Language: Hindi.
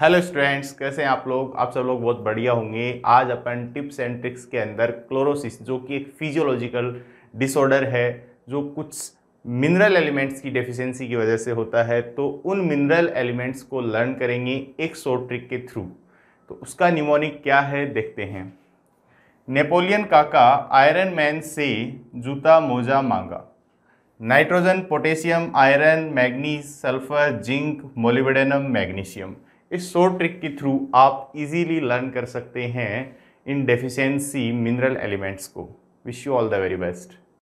हेलो स्टूडेंट्स कैसे हैं आप लोग आप सब लोग बहुत बढ़िया होंगे आज अपन टिप्स एंड ट्रिक्स के अंदर क्लोरोसिस जो कि एक फिजियोलॉजिकल डिसऑर्डर है जो कुछ मिनरल एलिमेंट्स की डेफिशिएंसी की वजह से होता है तो उन मिनरल एलिमेंट्स को लर्न करेंगे एक शॉर्ट ट्रिक के थ्रू तो उसका निमोनिक क्या है देखते हैं नेपोलियन काका आयरन मैन से जूता मोजा मांगा nitrogen potassium iron manganese sulphur zinc molybdenum magnesium इस सो ट्रिक के थ्रू आप इजीली लर्न कर सकते हैं इन डेफिशिएंसी मिनरल एलिमेंट्स को wish you all the very best